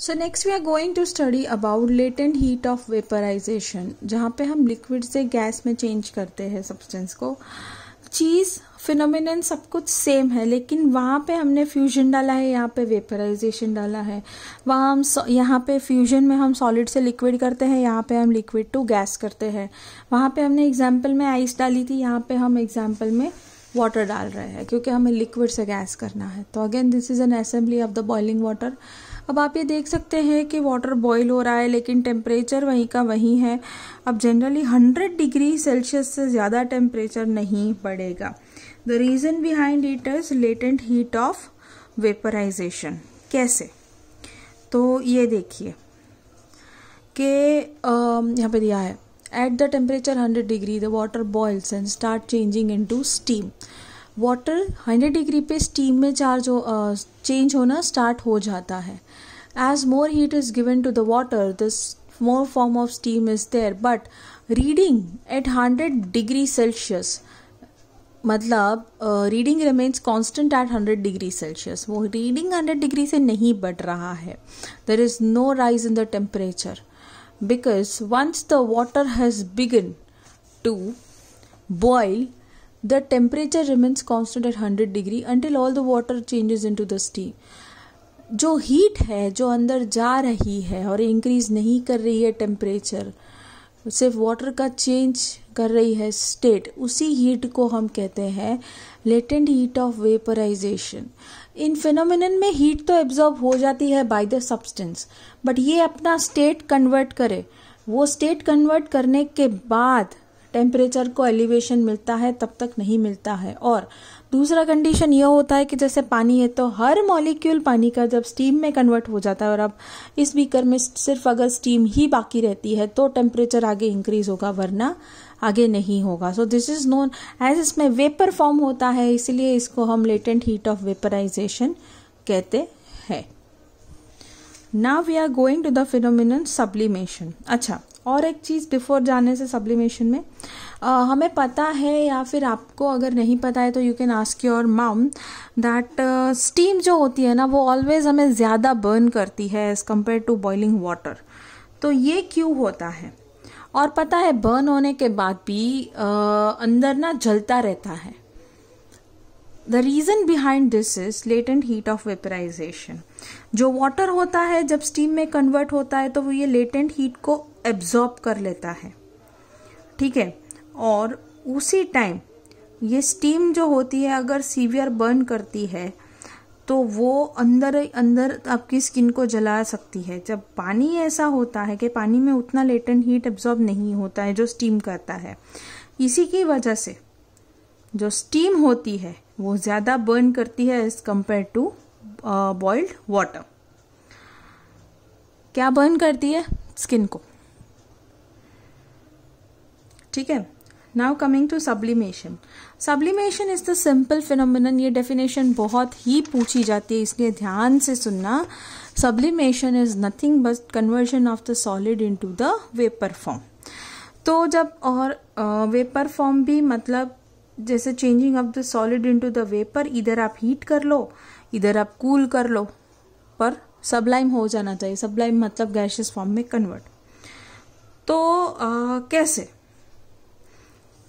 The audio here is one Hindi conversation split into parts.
So next we are going to study about latent heat of vaporization जहाँ पे हम लिक्विड से गैस में चेंज करते हैं सब्सटेंस को चीज़ फिनोमिन सब कुछ सेम है लेकिन वहाँ पे हमने फ्यूजन डाला है यहाँ पे वेपराइजेशन डाला है वहाँ हम यहाँ पे फ्यूजन में हम सॉलिड से लिक्विड करते हैं यहाँ पे हम लिक्विड टू गैस करते हैं वहाँ पे हमने एग्जाम्पल में आइस डाली थी यहाँ पे हम एग्जाम्पल में वाटर डाल रहे हैं क्योंकि हमें लिक्विड से गैस करना है तो again this is an assembly of the boiling water अब आप ये देख सकते हैं कि वाटर बॉईल हो रहा है लेकिन टेम्परेचर वहीं का वहीं है अब जनरली 100 डिग्री सेल्सियस से ज़्यादा टेम्परेचर नहीं बढ़ेगा the reason behind it is latent heat of vaporization कैसे तो ये देखिए कि यहाँ पे दिया है at the temperature 100 degree the water boils and start changing into steam water 100 degree पे स्टीम में चार्ज हो चेंज होना स्टार्ट हो जाता है as more heat is given to the water this more form of steam is there but reading at 100 degree Celsius मतलब reading remains constant at 100 degree celsius वो रीडिंग 100 डिग्री से नहीं बढ़ रहा है there is no rise in the temperature because once the water has begin to boil The temperature remains constant at 100 degree until all the water changes into the steam. जो हीट है जो अंदर जा रही है और इंक्रीज नहीं कर रही है टेम्परेचर सिर्फ वाटर का चेंज कर रही है स्टेट उसी हीट को हम कहते हैं लेटेंट हीट ऑफ वेपराइजेशन इन फिनोमिन में हीट तो एब्जॉर्ब हो जाती है बाय द सब्सटेंस बट ये अपना स्टेट कन्वर्ट करे वो स्टेट कन्वर्ट करने के बाद टेम्परेचर को एलिवेशन मिलता है तब तक नहीं मिलता है और दूसरा कंडीशन यह होता है कि जैसे पानी है तो हर मॉलिक्यूल पानी का जब स्टीम में कन्वर्ट हो जाता है और अब इस बीकर में सिर्फ अगर स्टीम ही बाकी रहती है तो टेम्परेचर आगे इंक्रीज होगा वरना आगे नहीं होगा so this is known as इसमें वेपर फॉर्म होता है इसलिए इसको हम लेटेंट हीट ऑफ वेपराइजेशन कहते हैं now we are going to the phenomenon sublimation अच्छा और एक चीज़ बिफोर जाने से सब्लिमेशन में हमें पता है या फिर आपको अगर नहीं पता है तो you can ask your mum that steam जो होती है ना वो ऑलवेज़ हमें ज़्यादा बर्न करती है as compare to boiling water तो ये क्यों होता है और पता है बर्न होने के बाद भी uh, अंदर ना जलता रहता है the reason behind this is latent heat of vaporization जो वाटर होता है जब स्टीम में कन्वर्ट होता है तो वो ये लेटेंट हीट को एब्जॉर्ब कर लेता है ठीक है और उसी टाइम ये स्टीम जो होती है अगर सीवियर बर्न करती है तो वो अंदर अंदर आपकी स्किन को जला सकती है जब पानी ऐसा होता है कि पानी में उतना लेटेंट हीट एब्जॉर्ब नहीं होता है जो स्टीम करता है इसी की वजह से जो स्टीम होती है वो ज़्यादा बर्न करती है as compare to boiled water क्या बर्न करती है स्किन को ठीक है now coming to sublimation sublimation is the simple phenomenon ये डेफिनेशन बहुत ही पूछी जाती है इसलिए ध्यान से सुनना sublimation is nothing but conversion of the solid into the vapour form तो जब और वेपर फॉर्म भी मतलब जैसे changing of the solid to the vapour इधर आप हीट कर लो इधर आप कूल cool कर लो पर सबलाइम हो जाना चाहिए सबलाइम मतलब गैसेस फॉर्म में कन्वर्ट तो uh, कैसे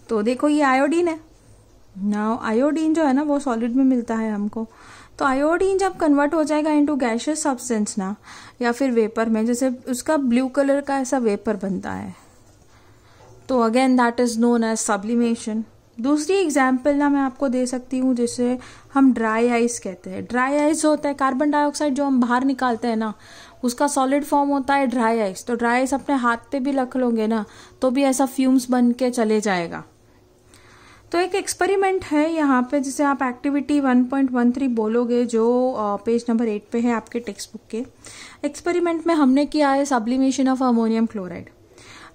तो देखो ये आयोडीन है ना आयोडीन जो है ना वो सॉलिड में मिलता है हमको तो आयोडीन जब कन्वर्ट हो जाएगा इनटू गैशियस सब्सटेंस ना या फिर वेपर में जैसे उसका ब्लू कलर का ऐसा वेपर बनता है तो again that is known as sublimation दूसरी एग्जाम्पल ना मैं आपको दे सकती हूँ जिसे हम ड्राई आइस कहते हैं ड्राई आइस होता है कार्बन डाइऑक्साइड जो हम बाहर निकालते हैं ना उसका सॉलिड फॉर्म होता है ड्राई आइस तो ड्राई आइस अपने हाथ पे भी रख लोगे ना तो भी ऐसा फ्यूम्स बन के चले जाएगा तो एक एक्सपेरिमेंट है यहाँ पे जिसे आप एक्टिविटी 1.13 बोलोगे जो पेज नंबर एट पे है आपके टेक्स्ट बुक के एक्सपेरिमेंट में हमने किया है सब्लिमेशन ऑफ अमोनियम क्लोराइड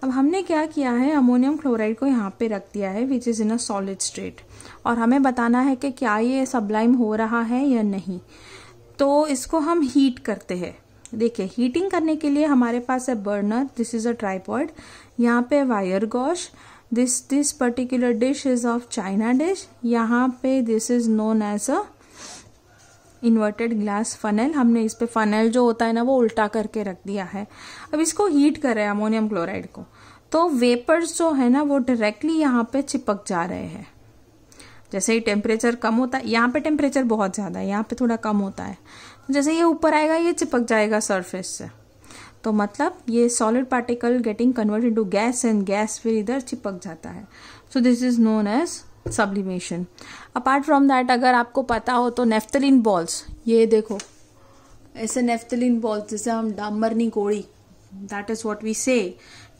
अब हमने क्या किया है अमोनियम क्लोराइड को यहाँ पे रख दिया है which is in a solid state और हमें बताना है कि क्या ये सब्लाइम हो रहा है या नहीं तो इसको हम हीट करते हैं देखिए हीटिंग करने के लिए हमारे पास है burner this is a tripod यहाँ पे wire gauze this this particular dish is of china dish यहाँ पे this is known as a inverted glass funnel हमने इस पे फनल जो होता है ना वो उल्टा करके रख दिया है अब इसको हीट कर रहे हैं अमोनियम क्लोराइड को तो वेपर्स जो है ना वो डायरेक्टली यहाँ पे चिपक जा रहे हैं जैसे ही टेम्परेचर कम होता है यहाँ पे टेम्परेचर बहुत ज़्यादा है यहाँ पे थोड़ा कम होता है जैसे ये ऊपर आएगा ये चिपक जाएगा सरफेस से तो मतलब ये solid particle getting into gas and gas फिर इधर चिपक जाता है so this is known as sublimation apart from that अगर आपको पता हो तो नेफ्तलिन बॉल्स ये देखो ऐसे नेफ्तलिन बॉल्स जैसे हम डामरनी गोड़ी दैट इज वॉट वी से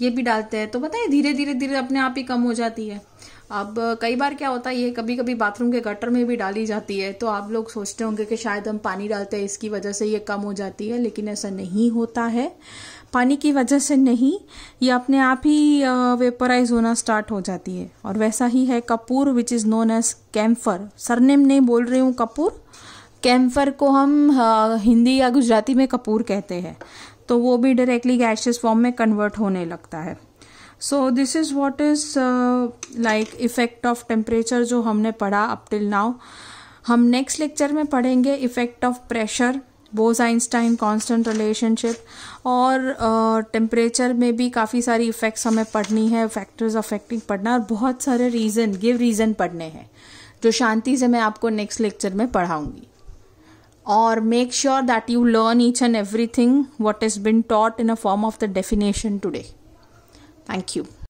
ये भी डालते हैं तो बताइए धीरे धीरे धीरे अपने आप ही कम हो जाती है अब कई बार क्या होता है ये कभी कभी बाथरूम के गटर में भी डाली जाती है तो आप लोग सोचते होंगे कि शायद हम पानी डालते हैं इसकी वजह से ये कम हो जाती है लेकिन ऐसा नहीं होता है पानी की वजह से नहीं ये अपने आप ही वेपराइज होना स्टार्ट हो जाती है और वैसा ही है कपूर which is known as camphor surname नहीं बोल रही हूँ कपूर कैम्फर को हम हिंदी या गुजराती में कपूर कहते हैं तो वो भी डायरेक्टली गैशियस फॉर्म में कन्वर्ट होने लगता है so this is what is like effect of temperature जो हमने पढ़ा अप टिल नाउ हम नेक्स्ट लेक्चर में पढ़ेंगे effect of pressure Bose Einstein constant relationship और टेम्परेचर uh, में भी काफ़ी सारी इफ़ेक्ट्स हमें पढ़नी है फैक्टर्स अफेक्टिंग पढ़ना और बहुत सारे रीज़न गिव रीज़न पढ़ने हैं जो शांति से मैं आपको नेक्स्ट लेक्चर में पढ़ाऊँगी or make sure that you learn each and everything what has been taught in a form of the definition today thank you